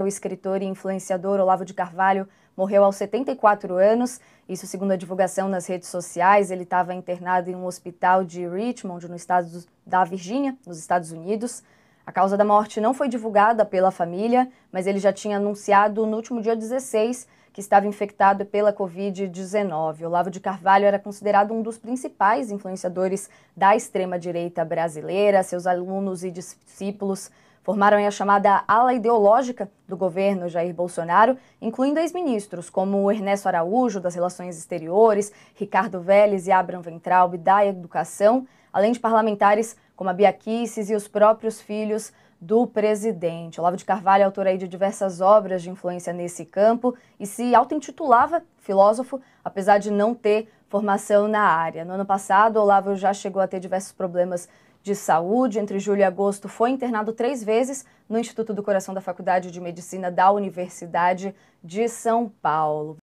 O escritor e influenciador Olavo de Carvalho morreu aos 74 anos, isso segundo a divulgação nas redes sociais. Ele estava internado em um hospital de Richmond, no estado da Virgínia, nos Estados Unidos. A causa da morte não foi divulgada pela família, mas ele já tinha anunciado no último dia 16 que estava infectado pela Covid-19. Olavo de Carvalho era considerado um dos principais influenciadores da extrema-direita brasileira. Seus alunos e discípulos formaram a chamada ala ideológica do governo Jair Bolsonaro, incluindo ex-ministros como Ernesto Araújo, das Relações Exteriores, Ricardo Vélez e Abram Ventral, da Educação, além de parlamentares como a Bia Kicis e os próprios filhos do presidente. Olavo de Carvalho é autor aí de diversas obras de influência nesse campo e se auto-intitulava filósofo, apesar de não ter formação na área. No ano passado, Olavo já chegou a ter diversos problemas de Saúde. Entre julho e agosto, foi internado três vezes no Instituto do Coração da Faculdade de Medicina da Universidade de São Paulo.